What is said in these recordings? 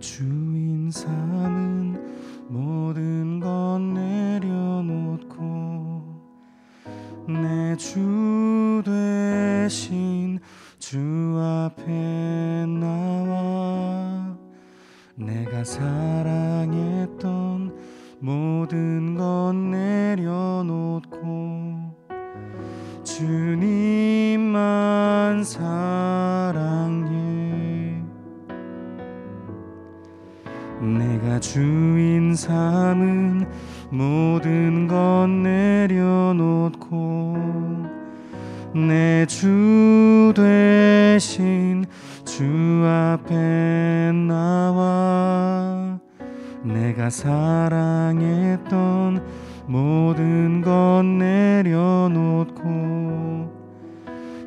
주인 삶은 뭐 내가 주인 삼은 모든 것 내려놓고 내 주 대신 주 앞에 나와 내가 사랑했던 모든 것 내려놓고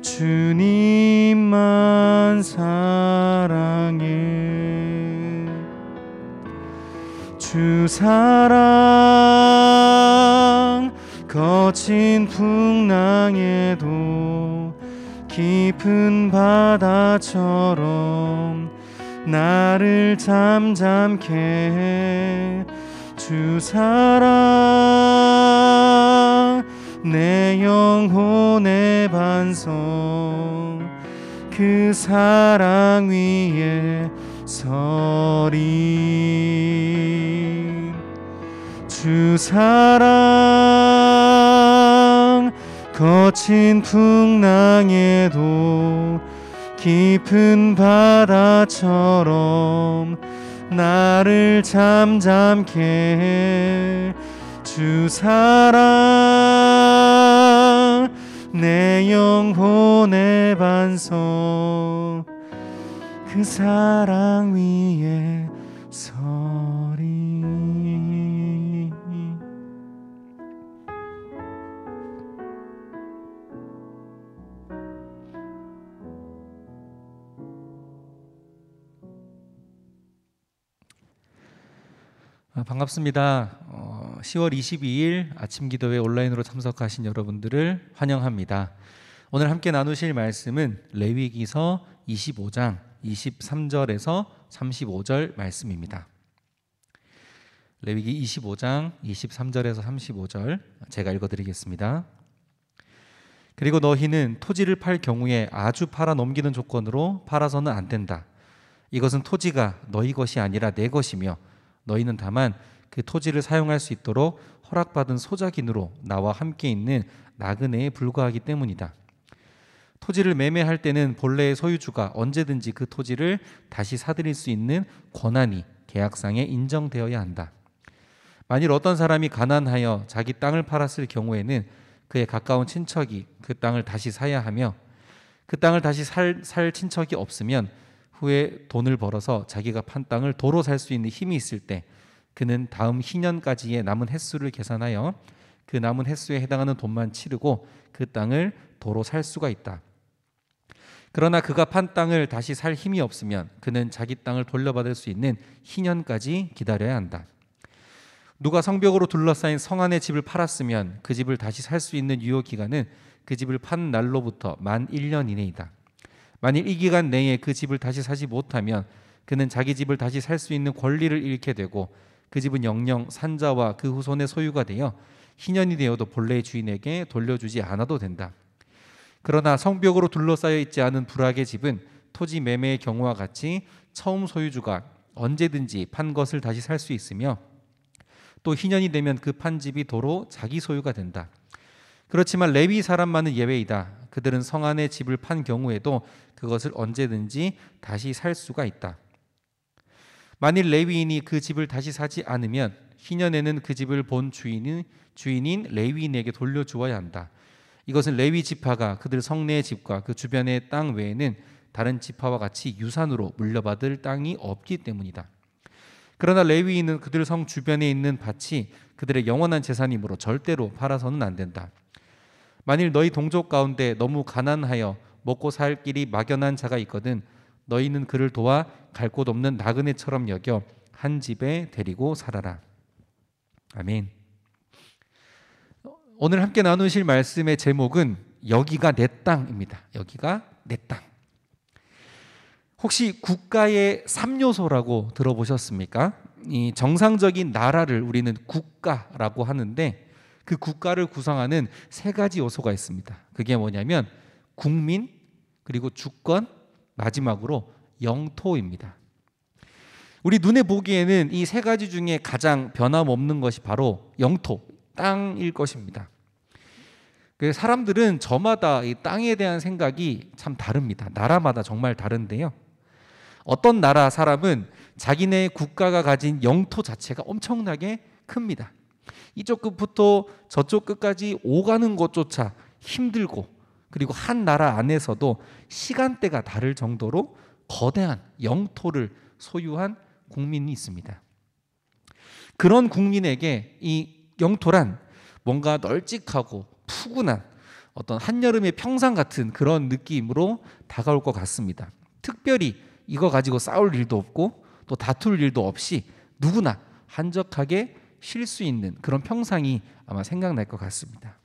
주님만 사랑해 주 사랑 거친 풍랑에도 깊은 바다처럼 나를 잠잠케 해주 사랑 내 영혼의 반성 그 사랑 위에 서린 주 사랑 거친 풍랑에도 깊은 바다처럼 나를 잠잠케 주 사랑 내 영혼의 반성 그 사랑 위에 서리 아, 반갑습니다. 10월 어, 22일 아침 기도회 온라인으로 참석하신 여러분들을 환영합니다. 오늘 함께 나누실 말씀은 레위기서 25장 23절에서 35절 말씀입니다. 레위기 25장 23절에서 35절 제가 읽어드리겠습니다. 그리고 너희는 토지를 팔 경우에 아주 팔아 넘기는 조건으로 팔아서는 안 된다. 이것은 토지가 너희 것이 아니라 내 것이며 너희는 다만 그 토지를 사용할 수 있도록 허락받은 소작인으로 나와 함께 있는 나그네에 불과하기 때문이다. 토지를 매매할 때는 본래의 소유주가 언제든지 그 토지를 다시 사들일 수 있는 권한이 계약상에 인정되어야 한다. 만일 어떤 사람이 가난하여 자기 땅을 팔았을 경우에는 그에 가까운 친척이 그 땅을 다시 사야 하며 그 땅을 다시 살, 살 친척이 없으면 후에 돈을 벌어서 자기가 판 땅을 도로 살 수 있는 힘이 있을 때 그는 다음 희년까지의 남은 횟수를 계산하여 그 남은 횟수에 해당하는 돈만 치르고 그 땅을 도로 살 수가 있다. 그러나 그가 판 땅을 다시 살 힘이 없으면 그는 자기 땅을 돌려받을 수 있는 희년까지 기다려야 한다. 누가 성벽으로 둘러싸인 성 안의 집을 팔았으면 그 집을 다시 살 수 있는 유효 기간은 그 집을 판 날로부터 만 1년 이내이다. 만일 이 기간 내에 그 집을 다시 사지 못하면 그는 자기 집을 다시 살 수 있는 권리를 잃게 되고 그 집은 영영 산자와 그 후손의 소유가 되어 희년이 되어도 본래의 주인에게 돌려주지 않아도 된다. 그러나 성벽으로 둘러싸여 있지 않은 불악의 집은 토지 매매의 경우와 같이 처음 소유주가 언제든지 판 것을 다시 살 수 있으며 또 희년이 되면 그 판 집이 도로 자기 소유가 된다. 그렇지만 레위 사람만은 예외이다. 그들은 성안의 집을 판 경우에도 그것을 언제든지 다시 살 수가 있다. 만일 레위인이 그 집을 다시 사지 않으면 희년에는 그 집을 본 주인인 주인인 레위인에게 돌려주어야 한다. 이것은 레위 지파가 그들 성내의 집과 그 주변의 땅 외에는 다른 지파와 같이 유산으로 물려받을 땅이 없기 때문이다. 그러나 레위인은 그들 성 주변에 있는 밭이 그들의 영원한 재산이므로 절대로 팔아서는 안 된다. 만일 너희 동족 가운데 너무 가난하여 먹고 살 길이 막연한 자가 있거든 너희는 그를 도와 갈 곳 없는 나그네처럼 여겨 한 집에 데리고 살아라. 아멘. 오늘 함께 나누실 말씀의 제목은 여기가 내 땅입니다. 여기가 내 땅. 혹시 국가의 3요소라고 들어보셨습니까? 이 정상적인 나라를 우리는 국가라고 하는데 그 국가를 구성하는 세 가지 요소가 있습니다. 그게 뭐냐면 국민, 그리고 주권, 마지막으로 영토입니다. 우리 눈에 보기에는 이 세 가지 중에 가장 변함없는 것이 바로 영토, 땅일 것입니다. 그 사람들은 저마다 이 땅에 대한 생각이 참 다릅니다. 나라마다 정말 다른데요. 어떤 나라 사람은 자기네 국가가 가진 영토 자체가 엄청나게 큽니다. 이쪽 끝부터 저쪽 끝까지 오가는 것조차 힘들고 그리고 한 나라 안에서도 시간대가 다를 정도로 거대한 영토를 소유한 국민이 있습니다. 그런 국민에게 이 영토란 뭔가 널찍하고 푸근한 어떤 한여름의 평상 같은 그런 느낌으로 다가올 것 같습니다. 특별히 이거 가지고 싸울 일도 없고 또 다툴 일도 없이 누구나 한적하게 쉴 수 있는 그런 평상이 아마 생각날 것 같습니다.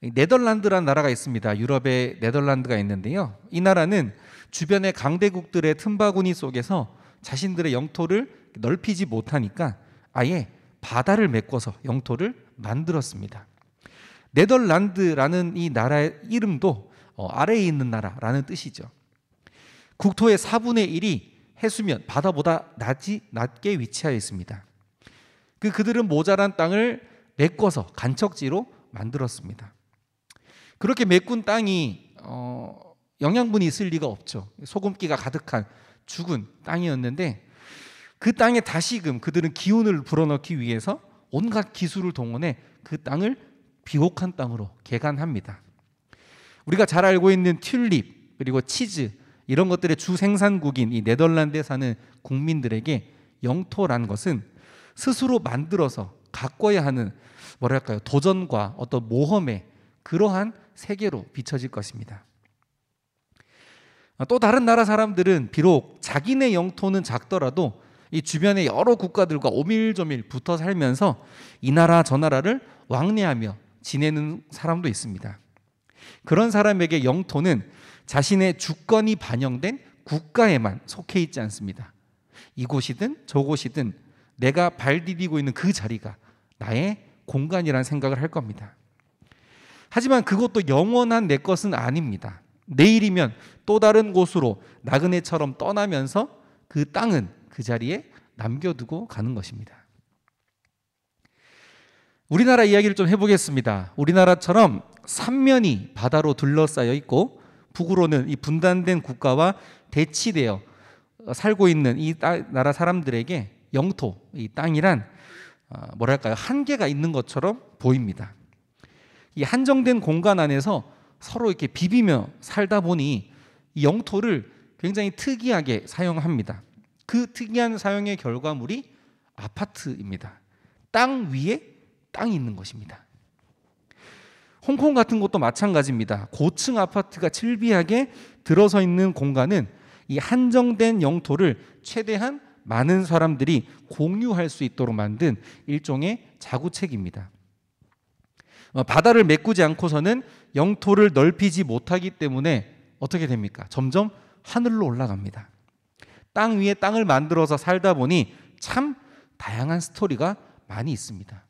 네덜란드란 나라가 있습니다. 유럽의 네덜란드가 있는데요. 이 나라는 주변의 강대국들의 틈바구니 속에서 자신들의 영토를 넓히지 못하니까 아예 바다를 메꿔서 영토를 만들었습니다. 네덜란드라는 이 나라의 이름도 어, 아래에 있는 나라라는 뜻이죠. 국토의 4분의 1이 해수면 바다보다 낮이 낮게 위치하여 있습니다. 그 그들은 모자란 땅을 메꿔서 간척지로 만들었습니다. 그렇게 메꾼 땅이 어, 영양분이 있을 리가 없죠. 소금기가 가득한 죽은 땅이었는데 그 땅에 다시금 그들은 기운을 불어넣기 위해서 온갖 기술을 동원해 그 땅을 비옥한 땅으로 개간합니다. 우리가 잘 알고 있는 튤립 그리고 치즈 이런 것들의 주 생산국인 이 네덜란드에 사는 국민들에게 영토란 것은 스스로 만들어서 가꿔야 하는 뭐랄까요 도전과 어떤 모험의 그러한 세계로 비춰질 것입니다. 아, 또 다른 나라 사람들은 비록 자기네 영토는 작더라도 이 주변의 여러 국가들과 오밀조밀 붙어 살면서 이 나라 저 나라를 왕래하며 지내는 사람도 있습니다. 그런 사람에게 영토는 자신의 주권이 반영된 국가에만 속해 있지 않습니다. 이곳이든 저곳이든 내가 발 디디고 있는 그 자리가 나의 공간이라는 생각을 할 겁니다. 하지만 그것도 영원한 내 것은 아닙니다. 내일이면 또 다른 곳으로 나그네처럼 떠나면서 그 땅은 그 자리에 남겨두고 가는 것입니다. 우리나라 이야기를 좀 해보겠습니다. 우리나라처럼 삼면이 바다로 둘러싸여 있고 북으로는 이 분단된 국가와 대치되어 살고 있는 이 나라 사람들에게 영토, 이 땅이란 어, 뭐랄까요 한계가 있는 것처럼 보입니다. 이 한정된 공간 안에서 서로 이렇게 비비며 살다 보니 이 영토를 굉장히 특이하게 사용합니다. 그 특이한 사용의 결과물이 아파트입니다. 땅 위에 땅이 있는 것입니다. 홍콩 같은 곳도 마찬가지입니다. 고층 아파트가 칠비하게 들어서 있는 공간은 이 한정된 영토를 최대한 많은 사람들이 공유할 수 있도록 만든 일종의 자구책입니다. 어, 바다를 메꾸지 않고서는 영토를 넓히지 못하기 때문에 어떻게 됩니까? 점점 하늘로 올라갑니다. 땅 위에 땅을 만들어서 살다 보니 참 다양한 스토리가 많이 있습니다.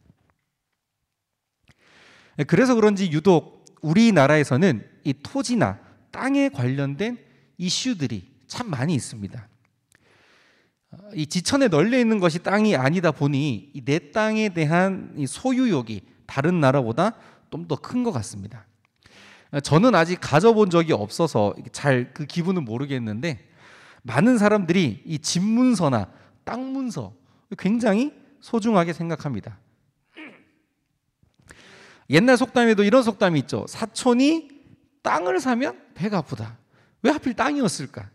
그래서 그런지 유독 우리나라에서는 이 토지나 땅에 관련된 이슈들이 참 많이 있습니다. 이 지천에 널려 있는 것이 땅이 아니다 보니 내 땅에 대한 소유욕이 다른 나라보다 좀 더 큰 것 같습니다. 저는 아직 가져본 적이 없어서 잘 그 기분은 모르겠는데 많은 사람들이 이집 문서나 땅 문서 굉장히 소중하게 생각합니다. 옛날 속담에도 이런 속담이 있죠. 사촌이 땅을 사면 배가 아프다. 왜 하필 땅이었을까?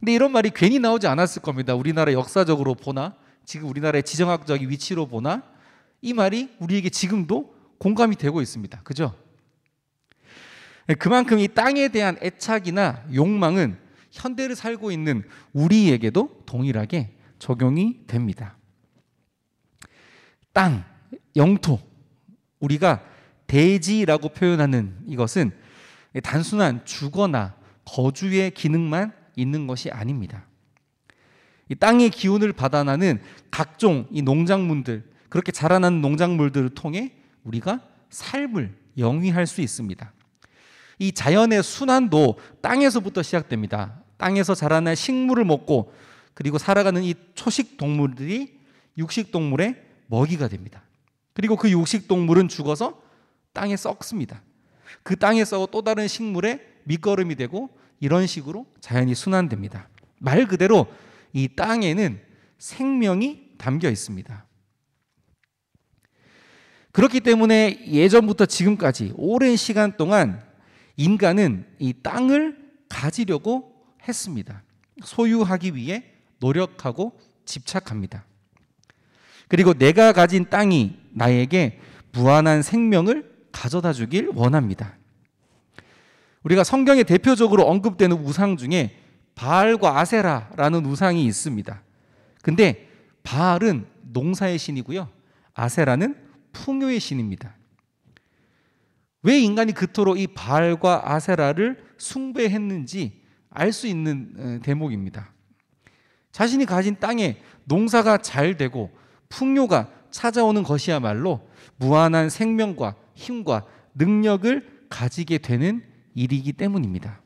근데 이런 말이 괜히 나오지 않았을 겁니다. 우리나라 역사적으로 보나 지금 우리나라의 지정학적인 위치로 보나 이 말이 우리에게 지금도 공감이 되고 있습니다. 그죠? 네, 그만큼 이 땅에 대한 애착이나 욕망은 현대를 살고 있는 우리에게도 동일하게 적용이 됩니다. 땅, 영토. 우리가 대지라고 표현하는 이것은 단순한 주거나 거주의 기능만 있는 것이 아닙니다. 땅의 기운을 받아나는 각종 이 농작물들, 그렇게 자라난 농작물들을 통해 우리가 삶을 영위할 수 있습니다. 이 자연의 순환도 땅에서부터 시작됩니다. 땅에서 자라는 식물을 먹고 그리고 살아가는 이 초식 동물들이 육식 동물의 먹이가 됩니다. 그리고 그 육식 동물은 죽어서 땅에 썩습니다. 그 땅에 썩어 또 다른 식물의 밑거름이 되고 이런 식으로 자연이 순환됩니다. 말 그대로 이 땅에는 생명이 담겨 있습니다. 그렇기 때문에 예전부터 지금까지 오랜 시간 동안 인간은 이 땅을 가지려고 했습니다. 소유하기 위해 노력하고 집착합니다. 그리고 내가 가진 땅이 나에게 무한한 생명을 가져다 주길 원합니다. 우리가 성경에 대표적으로 언급되는 우상 중에 바알과 아세라라는 우상이 있습니다. 근데 바알은 농사의 신이고요. 아세라는 풍요의 신입니다. 왜 인간이 그토록 이 바알과 아세라를 숭배했는지 알 수 있는 어, 대목입니다. 자신이 가진 땅에 농사가 잘 되고 풍요가 찾아오는 것이야말로 무한한 생명과 힘과 능력을 가지게 되는 일이기 때문입니다.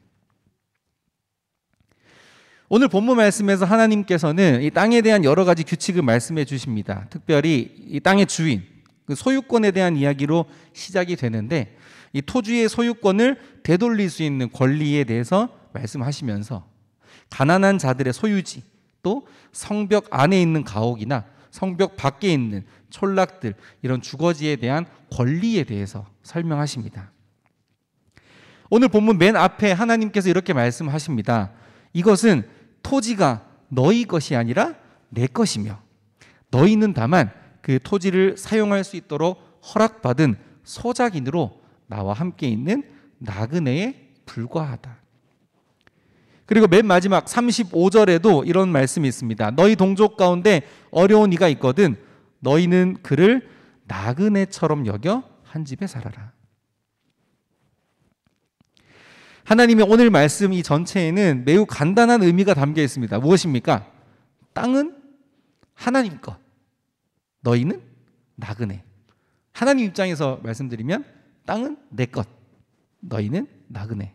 오늘 본문 말씀에서 하나님께서는 이 땅에 대한 여러 가지 규칙을 말씀해 주십니다. 특별히 이 땅의 주인, 그 소유권에 대한 이야기로 시작이 되는데 이 토지의 소유권을 되돌릴 수 있는 권리에 대해서 말씀하시면서 가난한 자들의 소유지 또 성벽 안에 있는 가옥이나 성벽 밖에 있는 촌락들 이런 주거지에 대한 권리에 대해서 설명하십니다. 오늘 본문 맨 앞에 하나님께서 이렇게 말씀하십니다. 이것은 토지가 너희 것이 아니라 내 것이며 너희는 다만 그 토지를 사용할 수 있도록 허락받은 소작인으로 나와 함께 있는 나그네에 불과하다. 그리고 맨 마지막 35절에도 이런 말씀이 있습니다. 너희 동족 가운데 어려운 이가 있거든 너희는 그를 나그네처럼 여겨 한 집에 살아라. 하나님의 오늘 말씀 이 전체에는 매우 간단한 의미가 담겨 있습니다. 무엇입니까? 땅은 하나님 것. 너희는 나그네. 하나님 입장에서 말씀드리면 땅은 내 것. 너희는 나그네.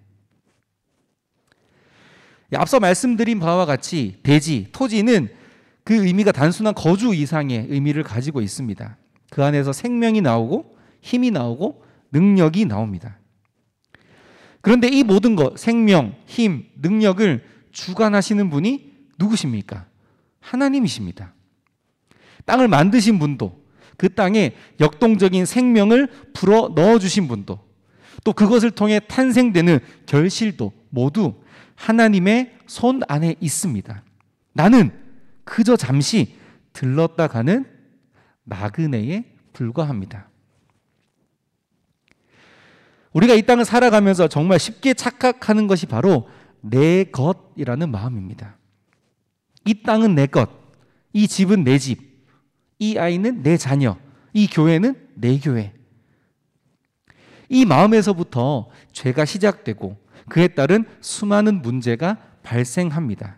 앞서 말씀드린 바와 같이 대지, 토지는 그 의미가 단순한 거주 이상의 의미를 가지고 있습니다. 그 안에서 생명이 나오고 힘이 나오고 능력이 나옵니다. 그런데 이 모든 것, 생명, 힘, 능력을 주관하시는 분이 누구십니까? 하나님이십니다. 땅을 만드신 분도 그 땅에 역동적인 생명을 불어 넣어주신 분도 또 그것을 통해 탄생되는 결실도 모두 하나님의 손 안에 있습니다. 나는 그저 잠시 들렀다 가는 마그네에 불과합니다. 우리가 이 땅을 살아가면서 정말 쉽게 착각하는 것이 바로 내 것이라는 마음입니다. 이 땅은 내 것, 이 집은 내 집, 이 아이는 내 자녀, 이 교회는 내 교회. 이 마음에서부터 죄가 시작되고 그에 따른 수많은 문제가 발생합니다.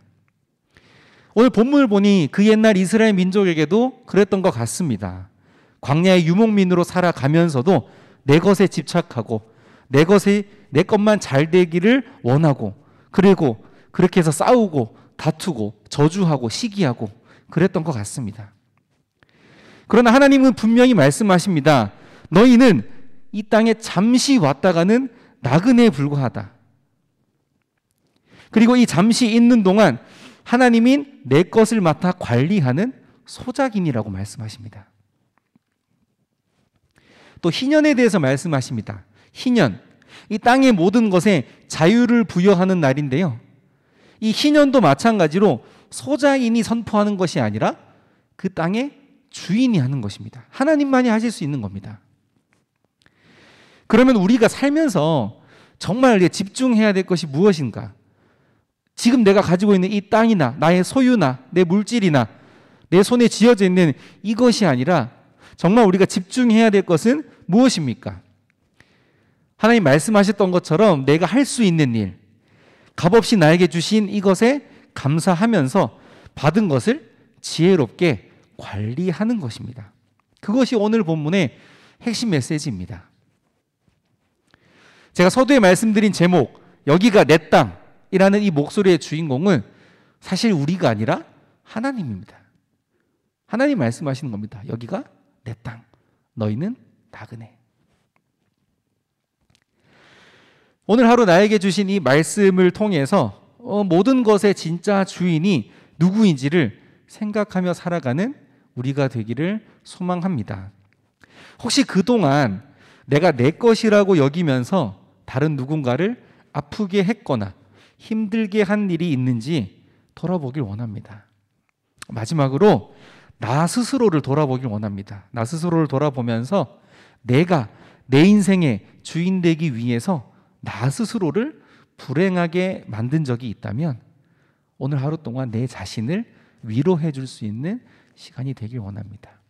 오늘 본문을 보니 그 옛날 이스라엘 민족에게도 그랬던 것 같습니다. 광야의 유목민으로 살아가면서도 내 것에 집착하고 내 것이 내 것만 잘 되기를 원하고 그리고 그렇게 해서 싸우고 다투고 저주하고 시기하고 그랬던 것 같습니다. 그러나 하나님은 분명히 말씀하십니다. 너희는 이 땅에 잠시 왔다가는 나그네에 불과하다. 그리고 이 잠시 있는 동안 하나님인 내 것을 맡아 관리하는 소작인이라고 말씀하십니다. 또 희년에 대해서 말씀하십니다. 희년. 이 땅의 모든 것에 자유를 부여하는 날인데요. 이 희년도 마찬가지로 소작인이 선포하는 것이 아니라 그 땅의 주인이 하는 것입니다. 하나님만이 하실 수 있는 겁니다. 그러면 우리가 살면서 정말 집중해야 될 것이 무엇인가? 지금 내가 가지고 있는 이 땅이나 나의 소유나 내 물질이나 내 손에 지어져 있는 이것이 아니라 정말 우리가 집중해야 될 것은 무엇입니까? 하나님 말씀하셨던 것처럼 내가 할 수 있는 일, 값없이 나에게 주신 이것에 감사하면서 받은 것을 지혜롭게 관리하는 것입니다. 그것이 오늘 본문의 핵심 메시지입니다. 제가 서두에 말씀드린 제목, 여기가 내 땅이라는 이 목소리의 주인공은 사실 우리가 아니라 하나님입니다. 하나님 말씀하시는 겁니다. 여기가 내 땅, 너희는 나그네. 오늘 하루 나에게 주신 이 말씀을 통해서 어, 모든 것의 진짜 주인이 누구인지를 생각하며 살아가는 우리가 되기를 소망합니다. 혹시 그동안 내가 내 것이라고 여기면서 다른 누군가를 아프게 했거나 힘들게 한 일이 있는지 돌아보길 원합니다. 마지막으로 나 스스로를 돌아보길 원합니다. 나 스스로를 돌아보면서 내가 내 인생의 주인 되기 위해서 나 스스로를 불행하게 만든 적이 있다면 오늘 하루 동안 내 자신을 위로해 줄 수 있는 시간이 되길 원합니다.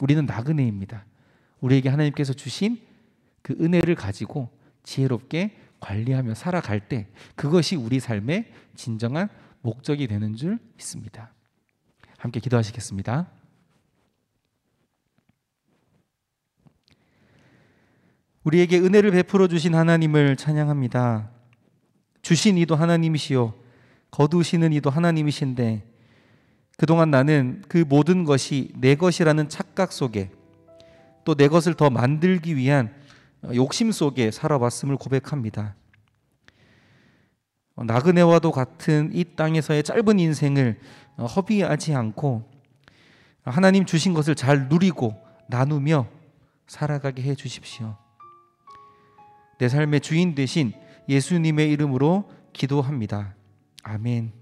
우리는 나그네입니다. 우리에게 하나님께서 주신 그 은혜를 가지고 지혜롭게 관리하며 살아갈 때 그것이 우리 삶의 진정한 목적이 되는 줄 믿습니다. 함께 기도하시겠습니다. 우리에게 은혜를 베풀어 주신 하나님을 찬양합니다. 주신 이도 하나님이시요 거두시는 이도 하나님이신데 그동안 나는 그 모든 것이 내 것이라는 착각 속에 또 내 것을 더 만들기 위한 어, 욕심 속에 살아왔음을 고백합니다. 어, 나그네와도 같은 이 땅에서의 짧은 인생을 어, 허비하지 않고 하나님 주신 것을 잘 누리고 나누며 살아가게 해 주십시오. 내 삶의 주인 되신 예수님의 이름으로 기도합니다. 아멘.